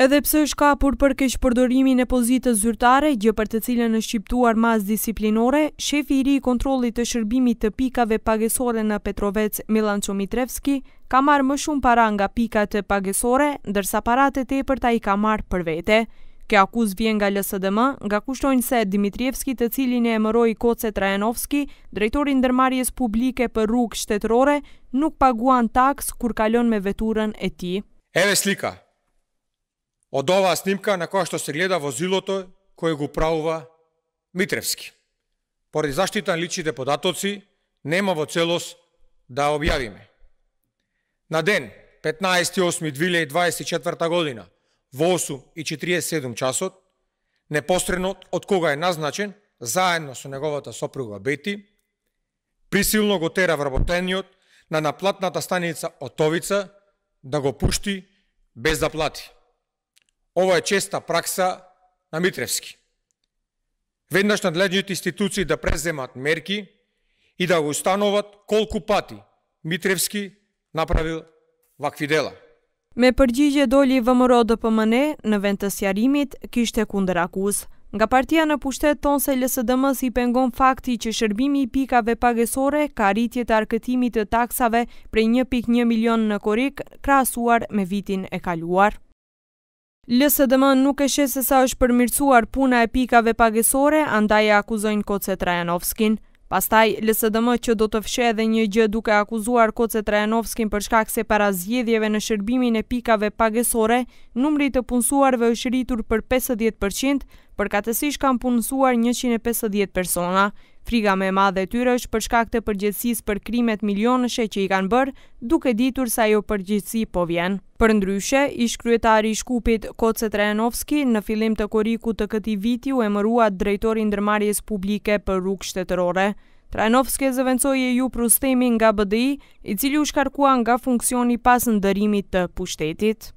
Edhe pse është kapur për keq përdorimin e pozitës zyrtare, gjë për të cilën është shqiptuar mas disiplinore, shefi i ri i kontrollit të shërbimit të pikave pagesore në Petrovec, Milan Qomitrevski, ka marrë më shumë para nga pikat pagesore, ndërsa paratë e përta i ka marrë për vete. Kjo akuzë vjen nga LSDM, nga kushtojnë se Dimitrievski, të cilin e emëroi Koce Trajanovski, drejtori ndërmarrjes publike për rrugë shtetërore, nuk paguan taks kur kalon me veturën e tij. Eve Slika, од оваа снимка на која што се гледа возилото кое го правува Митревски. Поради заштита на личните податоци, нема во целост да објавиме. На ден 15.8.2024 година во 8.47 часот, непосредно од кога е назначен, заедно со неговата сопруга Бети, присилно го тера вработениот на наплатната станица Отовица да го пушти без да плати. Ova е честа praksa na Mitrevski. Веднаш надлежните институции да преземат мерки и да го установат колку пати Митревски направил вакви дела. Me përgjigje doli i vëmëro dhe pëmëne në vend të sjarimit, kishte e kunder akus. Nga partia në pushtet tonë se lësë dëmës i pengon fakti që shërbimi i pikave pagesore ka rritje të arkëtimit të taksave prej 1.1 milion në korik krasuar me vitin e kaluar. Lësë dëmë nuk e shesë se sa është përmirësuar puna e pikave pagesore, andaj e akuzojnë Koce Trajanovskin. Pastaj, lësë dëmë që do të fshë edhe një gjë duke akuzuar Koce Trajanovskin për shkak se para zjedhjeve në shërbimin e pikave pagesore, numri të punsuarve është rritur për 50%, përkatësisht kanë punësuar 150 persona. Friga me madhe tyre është për shkak të përgjithsisë për krimet milionëshe që i kanë bërë, duke ditur se ajo përgjithsi po vjen. Përndryshe, ish kryetari i Shkupit Koce Trajanovski në fillim të koriku të këtij viti u emërua drejtori ndërmarrjes publike për rrugë shtetërore. Trajanovski zëvendësoi ju prustemi nga BDI, i cili u shkarkua nga funksioni pas ndërimit të pushtetit.